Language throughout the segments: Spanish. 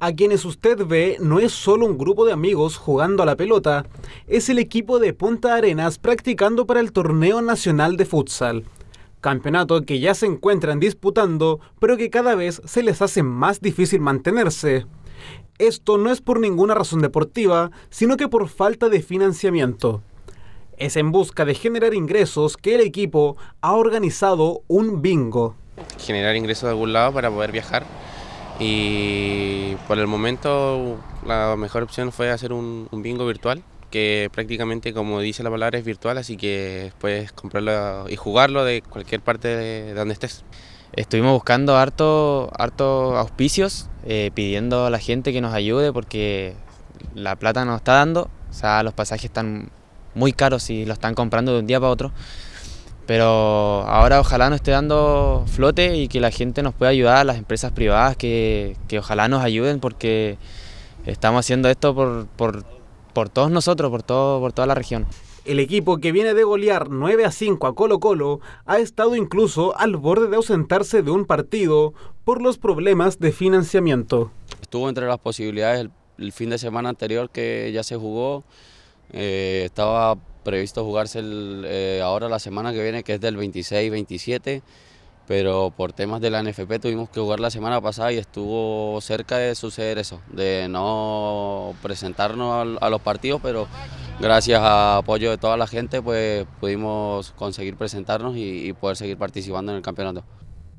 A quienes usted ve no es solo un grupo de amigos jugando a la pelota, es el equipo de Punta Arenas practicando para el Torneo Nacional de Futsal, campeonato que ya se encuentran disputando, pero que cada vez se les hace más difícil mantenerse. Esto no es por ninguna razón deportiva, sino que por falta de financiamiento. Es en busca de generar ingresos que el equipo ha organizado un bingo. Generar ingresos de algún lado para poder viajar y por el momento la mejor opción fue hacer un, bingo virtual, que prácticamente como dice la palabra es virtual, así que puedes comprarlo y jugarlo de cualquier parte de donde estés. Estuvimos buscando harto, auspicios, eh, pidiendo a la gente que nos ayude porque la plata nos está dando, o sea, los pasajes están muy caros y los están comprando de un día para otro pero ahora ojalá nos esté dando flote y que la gente nos pueda ayudar, las empresas privadas que, que ojalá nos ayuden porque estamos haciendo esto por, por, por todos nosotros, por, todo, por toda la región. El equipo que viene de golear 9 a 5 a Colo Colo ha estado incluso al borde de ausentarse de un partido por los problemas de financiamiento. Estuvo entre las posibilidades el, fin de semana anterior que ya se jugó, eh, estaba previsto jugarse eh, ahora la semana que viene, que es del 26 27, pero por temas de la NFP tuvimos que jugar la semana pasada y estuvo cerca de suceder eso, de no presentarnos a, los partidos, pero gracias a apoyo de toda la gente pues pudimos conseguir presentarnos y poder seguir participando en el campeonato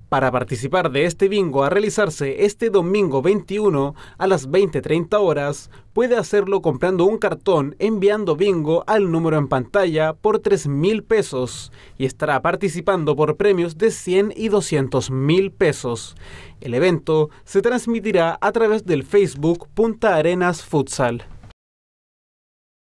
para participar de este bingo a realizarse este domingo 21 a las 20.30 horas, puede hacerlo comprando un cartón enviando bingo al número en pantalla por 3 mil pesos y estará participando por premios de 100 y 200 mil pesos. El evento se transmitirá a través del Facebook Punta Arenas Futsal.